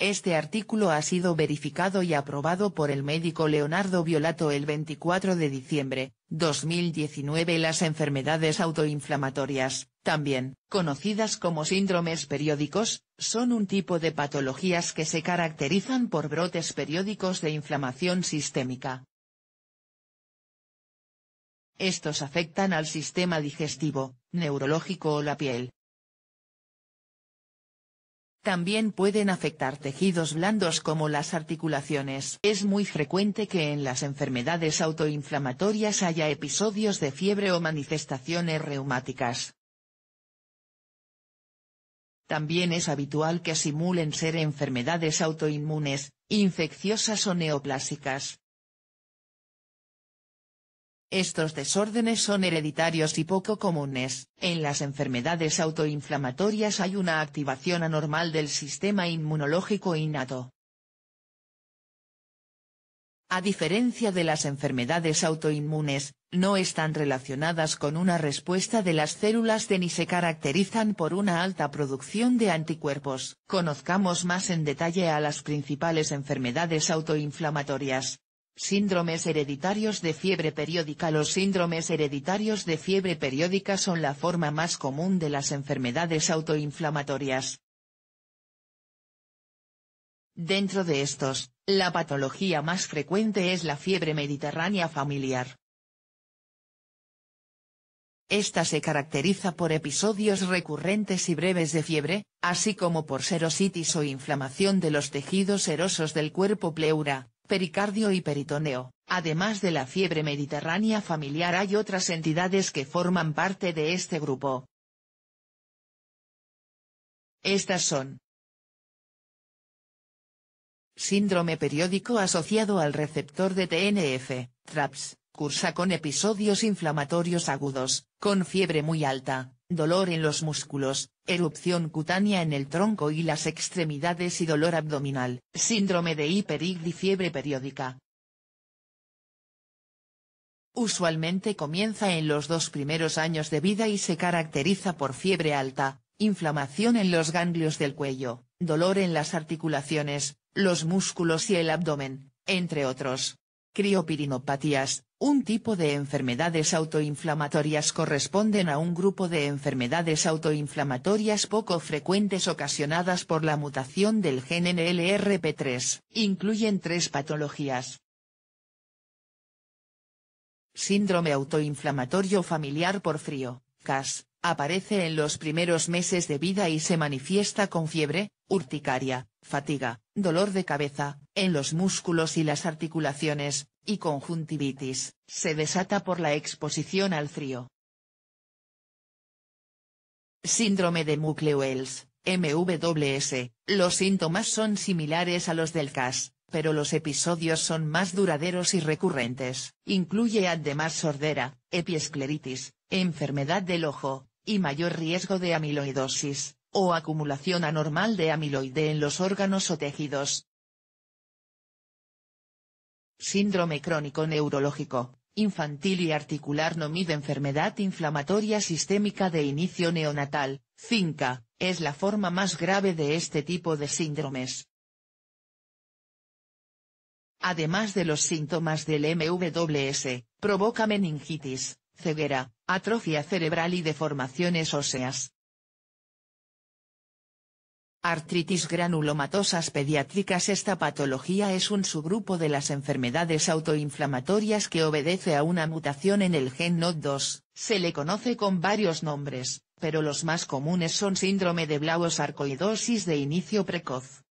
Este artículo ha sido verificado y aprobado por el médico Leonardo Violato el 24 de diciembre, 2019 Las enfermedades autoinflamatorias, también conocidas como síndromes periódicos, son un tipo de patologías que se caracterizan por brotes periódicos de inflamación sistémica. Estos afectan al sistema digestivo, neurológico o la piel, también pueden afectar tejidos blandos como las articulaciones. Es muy frecuente que en las enfermedades autoinflamatorias haya episodios de fiebre o manifestaciones reumáticas. También es habitual que simulen ser enfermedades autoinmunes, infecciosas o neoplásicas. Estos desórdenes son hereditarios y poco comunes. En las enfermedades autoinflamatorias hay una activación anormal del sistema inmunológico innato. A diferencia de las enfermedades autoinmunes, no están relacionadas con una respuesta de las células de ni se caracterizan por una alta producción de anticuerpos. Conozcamos más en detalle a las principales enfermedades autoinflamatorias. Síndromes hereditarios de fiebre periódica Los síndromes hereditarios de fiebre periódica son la forma más común de las enfermedades autoinflamatorias. Dentro de estos, la patología más frecuente es la fiebre mediterránea familiar. Esta se caracteriza por episodios recurrentes y breves de fiebre, así como por serositis o inflamación de los tejidos serosos del cuerpo pleura, pericardio y peritoneo. Además de la fiebre mediterránea familiar hay otras entidades que forman parte de este grupo. Estas son. Síndrome periódico asociado al receptor de TNF, TRAPS, cursa con episodios inflamatorios agudos, con fiebre muy alta, dolor en los músculos, erupción cutánea en el tronco y las extremidades y dolor abdominal, síndrome de hiperigd y fiebre periódica. Usualmente comienza en los dos primeros años de vida y se caracteriza por fiebre alta, inflamación en los ganglios del cuello, dolor en las articulaciones, los músculos y el abdomen, entre otros. Criopirinopatías, un tipo de enfermedades autoinflamatorias corresponden a un grupo de enfermedades autoinflamatorias poco frecuentes ocasionadas por la mutación del gen NLRP3. Incluyen tres patologías. Síndrome autoinflamatorio familiar por frío, CAS, aparece en los primeros meses de vida y se manifiesta con fiebre, urticaria, fatiga, dolor de cabeza, en los músculos y las articulaciones, y conjuntivitis, se desata por la exposición al frío. Síndrome de Mucleuels, MWS, los síntomas son similares a los del CAS, pero los episodios son más duraderos y recurrentes. Incluye además sordera, epiescleritis, enfermedad del ojo, y mayor riesgo de amiloidosis, o acumulación anormal de amiloide en los órganos o tejidos. Síndrome crónico neurológico, infantil y articular no mide enfermedad inflamatoria sistémica de inicio neonatal, CINCA, es la forma más grave de este tipo de síndromes. Además de los síntomas del MWS, provoca meningitis, ceguera, atrofia cerebral y deformaciones óseas. Artritis granulomatosas pediátricas Esta patología es un subgrupo de las enfermedades autoinflamatorias que obedece a una mutación en el gen NOD2, se le conoce con varios nombres, pero los más comunes son síndrome de sarcoidosis de inicio precoz.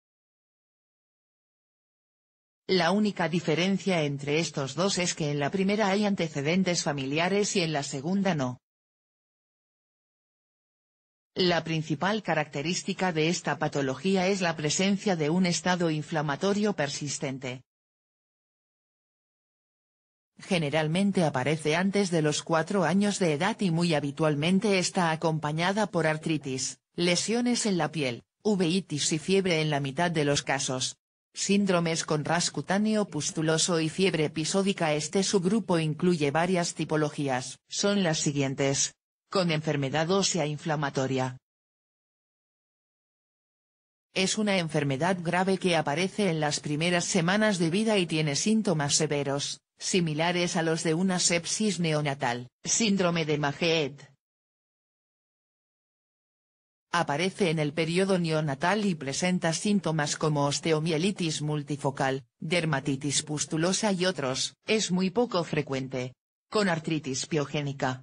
La única diferencia entre estos dos es que en la primera hay antecedentes familiares y en la segunda no. La principal característica de esta patología es la presencia de un estado inflamatorio persistente. Generalmente aparece antes de los 4 años de edad y muy habitualmente está acompañada por artritis, lesiones en la piel, uveitis y fiebre en la mitad de los casos. Síndromes con ras cutáneo pustuloso y fiebre episódica Este subgrupo incluye varias tipologías. Son las siguientes con enfermedad ósea inflamatoria. Es una enfermedad grave que aparece en las primeras semanas de vida y tiene síntomas severos, similares a los de una sepsis neonatal. Síndrome de Majed. Aparece en el periodo neonatal y presenta síntomas como osteomielitis multifocal, dermatitis pustulosa y otros. Es muy poco frecuente. Con artritis piogénica,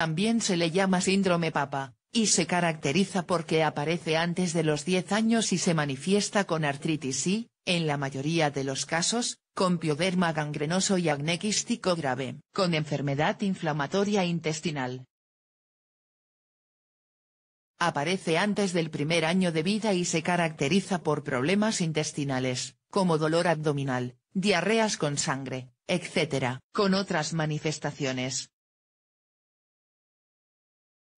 también se le llama síndrome papa, y se caracteriza porque aparece antes de los 10 años y se manifiesta con artritis y, en la mayoría de los casos, con pioderma gangrenoso y acné grave, con enfermedad inflamatoria intestinal. Aparece antes del primer año de vida y se caracteriza por problemas intestinales, como dolor abdominal, diarreas con sangre, etc., con otras manifestaciones,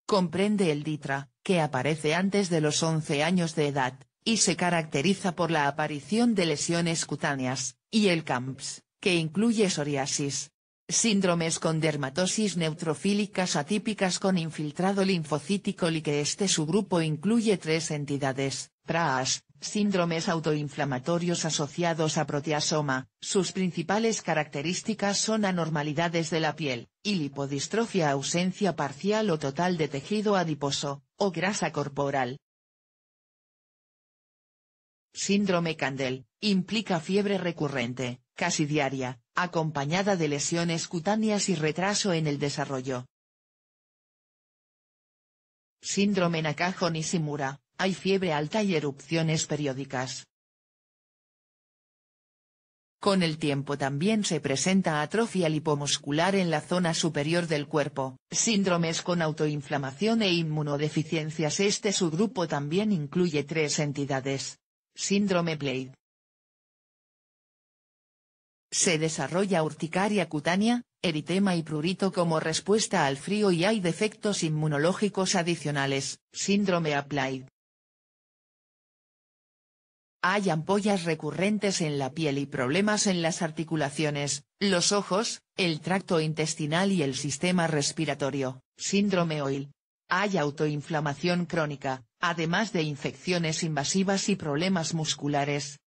comprende el Ditra, que aparece antes de los 11 años de edad, y se caracteriza por la aparición de lesiones cutáneas, y el CAMPS, que incluye psoriasis. Síndromes con dermatosis neutrofílicas atípicas con infiltrado linfocítico y que este subgrupo incluye tres entidades, PRAAS, Síndromes autoinflamatorios asociados a proteasoma, sus principales características son anormalidades de la piel, y lipodistrofia ausencia parcial o total de tejido adiposo, o grasa corporal. Síndrome Candel, implica fiebre recurrente, casi diaria, acompañada de lesiones cutáneas y retraso en el desarrollo. Síndrome nakajo simura hay fiebre alta y erupciones periódicas. Con el tiempo también se presenta atrofia lipomuscular en la zona superior del cuerpo. Síndromes con autoinflamación e inmunodeficiencias Este subgrupo también incluye tres entidades. Síndrome Blade. Se desarrolla urticaria cutánea, eritema y prurito como respuesta al frío y hay defectos inmunológicos adicionales. Síndrome Applied. Hay ampollas recurrentes en la piel y problemas en las articulaciones, los ojos, el tracto intestinal y el sistema respiratorio, síndrome OIL. Hay autoinflamación crónica, además de infecciones invasivas y problemas musculares,